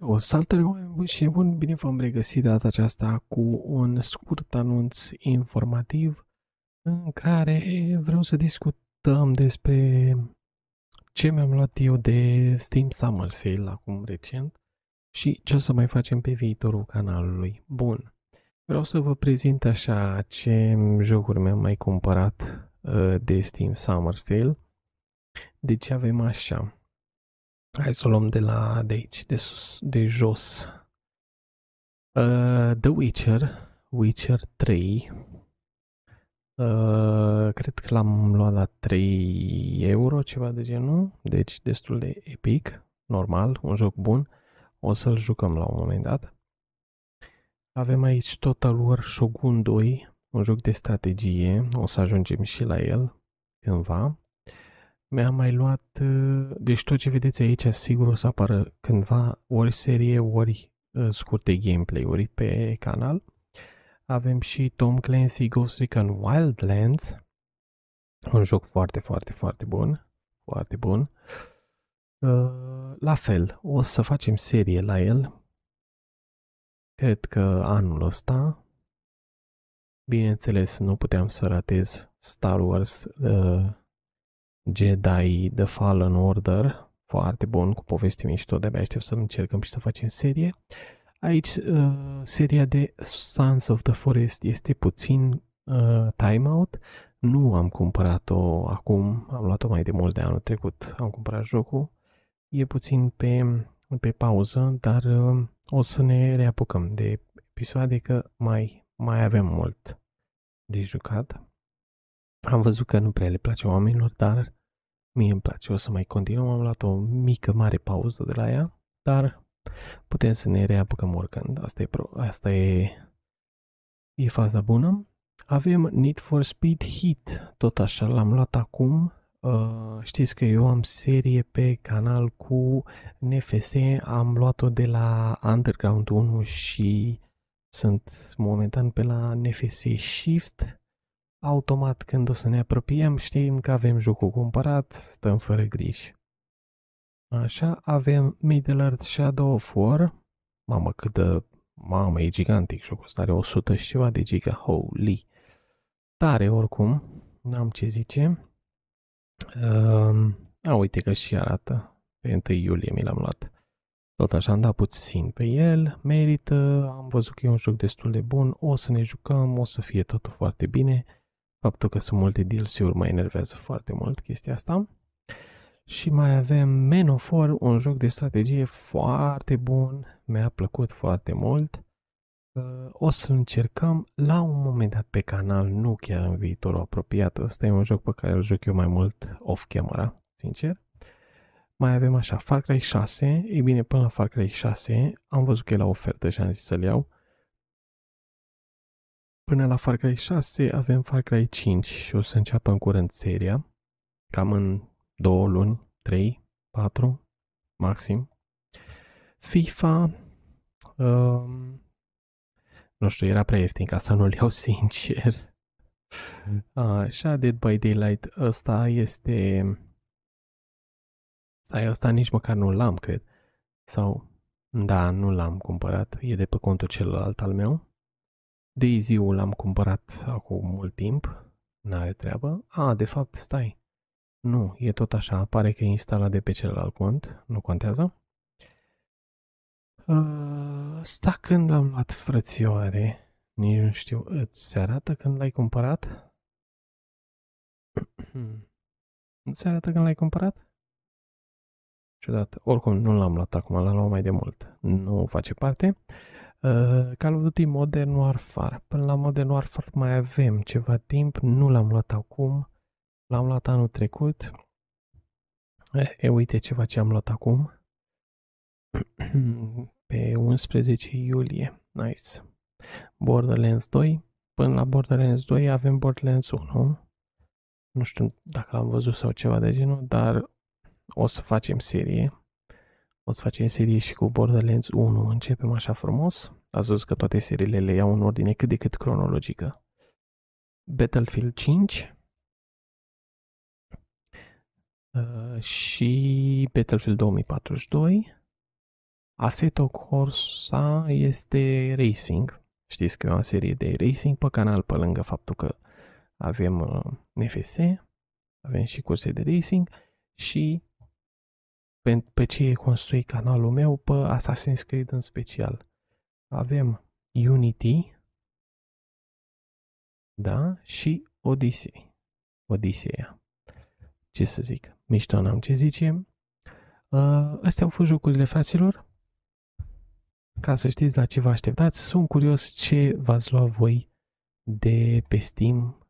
O salutare oameni și bun, bine v-am regăsit data aceasta cu un scurt anunț informativ în care vreau să discutăm despre ce mi-am luat eu de Steam Summer Sale acum recent și ce o să mai facem pe viitorul canalului. Bun, vreau să vă prezint așa ce jocuri mi-am mai cumpărat uh, de Steam Summer Sale. Deci avem așa, Hai să o luăm de la de aici, de, sus, de jos. Uh, The Witcher, Witcher 3. Uh, cred că l-am luat la 3 euro, ceva de genul. Deci destul de epic, normal, un joc bun. O să-l jucăm la un moment dat. Avem aici Total War Shogun 2, un joc de strategie. O să ajungem și la el cândva mi-am mai luat, uh, deci tot ce vedeți aici sigur o să apară cândva ori serie, ori uh, scurte gameplay-uri pe canal. Avem și Tom Clancy Ghost Recon Wildlands, un joc foarte, foarte, foarte bun, foarte bun. Uh, la fel, o să facem serie la el, cred că anul ăsta. Bineînțeles, nu puteam să ratez Star Wars uh, Jedi The Fallen Order, foarte bun, cu poveste mișto, de-abia aștept să încercăm și să facem serie. Aici, uh, seria de Sons of the Forest este puțin uh, timeout. Nu am cumpărat-o acum, am luat-o mai de mult de anul trecut, am cumpărat jocul. E puțin pe, pe pauză, dar uh, o să ne reapucăm de episoade că mai, mai avem mult de jucat. Am văzut că nu prea le place oamenilor, dar mie îmi place, o să mai continuăm. Am luat o mică, mare pauză de la ea, dar putem să ne reapucăm oricând. Asta e, pro- asta e, e faza bună. Avem Need for Speed Hit, tot așa, l-am luat acum. Uh, știți că eu am serie pe canal cu NFS, am luat-o de la Underground 1 și sunt momentan pe la NFS Shift automat când o să ne apropiem știm că avem jocul cumpărat, stăm fără griji. Așa avem Middle Earth Shadow of War. Mamă cât de... Mamă, e gigantic jocul ăsta, are 100 și ceva de giga, holy. Tare oricum, n-am ce zice. Uh, a, uite că și arată. Pe 1 iulie mi l-am luat. Tot așa am dat puțin pe el, merită, am văzut că e un joc destul de bun, o să ne jucăm, o să fie totul foarte bine. Faptul că sunt multe DLC-uri mă enervează foarte mult chestia asta. Și mai avem Menofor, un joc de strategie foarte bun, mi-a plăcut foarte mult. Uh, o să-l încercăm la un moment dat pe canal, nu chiar în viitorul apropiat. Ăsta e un joc pe care îl joc eu mai mult off-camera, sincer. Mai avem așa, Far Cry 6. Ei bine, până la Far Cry 6 am văzut că e la ofertă și am zis să-l iau. Până la Far Cry 6 avem Far Cry 5 și o să înceapă în curând seria, cam în 2 luni, 3, 4, maxim. FIFA, um, nu știu, era prea ieftin ca să nu-l iau sincer. Așa, Dead by Daylight, ăsta este... Stai, ăsta nici măcar nu l-am, cred. Sau, da, nu l-am cumpărat, e de pe contul celălalt al meu. Daisy-ul l-am cumpărat acum mult timp, n-are treabă. A, de fapt, stai. Nu, e tot așa, pare că e instalat de pe celălalt cont, nu contează. Sta când l-am luat, frățioare, nici nu știu, îți arată când l-ai cumpărat? nu se arată când l-ai cumpărat? Ciudat. Oricum, nu l-am luat acum, l-am luat mai de mult. Nu face parte. Uh, Uh, Call of Duty Modern Warfare. Până la Modern Warfare mai avem ceva timp, nu l-am luat acum, l-am luat anul trecut. E, e uite ceva ce am luat acum. Pe 11 iulie. Nice. Borderlands 2. Până la Borderlands 2 avem Borderlands 1. Nu știu dacă l-am văzut sau ceva de genul, dar o să facem serie Poți face serie și cu Borderlands 1. Începem așa frumos. Ați văzut că toate seriile le iau în ordine cât de cât cronologică. Battlefield 5 uh, și Battlefield 2042. Assetto Corsa este racing. Știți că e o serie de racing pe canal, pe lângă faptul că avem uh, NFS, avem și curse de racing și pe, pe ce e construit canalul meu, pe Assassin's Creed în special. Avem Unity, da, și Odyssey. Odyssey. Ce să zic, mișto n-am ce zice. Uh, astea au fost jocurile fraților. Ca să știți la ce vă așteptați, sunt curios ce v-ați luat voi de pe Steam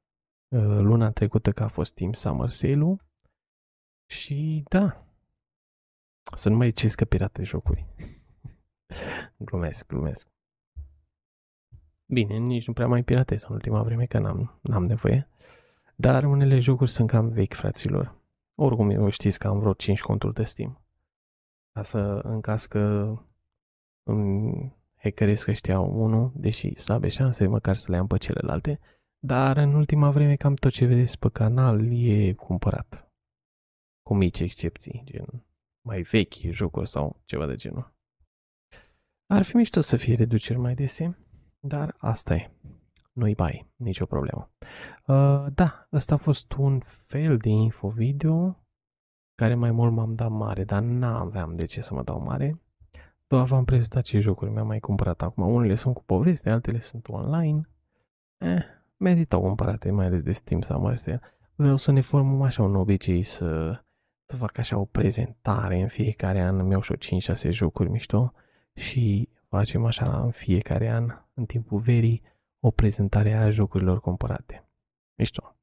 uh, luna trecută că a fost Steam Summer Sale-ul. Și da, să nu mai ciscă pirate jocuri. glumesc, glumesc. Bine, nici nu prea mai piratez în ultima vreme, că n-am, n-am nevoie. Dar unele jocuri sunt cam vechi, fraților. Oricum, eu știți că am vreo 5 conturi de Steam. Ca să, în caz că îmi hackeresc ăștia unul, deși slabe șanse, măcar să le am pe celelalte. Dar în ultima vreme cam tot ce vedeți pe canal e cumpărat. Cu mici excepții, gen mai vechi jocuri sau ceva de genul. Ar fi mișto să fie reduceri mai dese, dar asta e. Nu-i bai, nicio problemă. Uh, da, ăsta a fost un fel de info video care mai mult m-am dat mare, dar n-aveam de ce să mă dau mare. Doar v-am prezentat ce jocuri mi-am mai cumpărat acum. Unele sunt cu poveste, altele sunt online. Eh, meritau cumpărate, mai ales de Steam sau Marcel. Vreau să ne formăm așa un obicei să să fac așa o prezentare în fiecare an, îmi iau și o 5-6 jocuri mișto și facem așa în fiecare an, în timpul verii, o prezentare a jocurilor cumpărate. Mișto.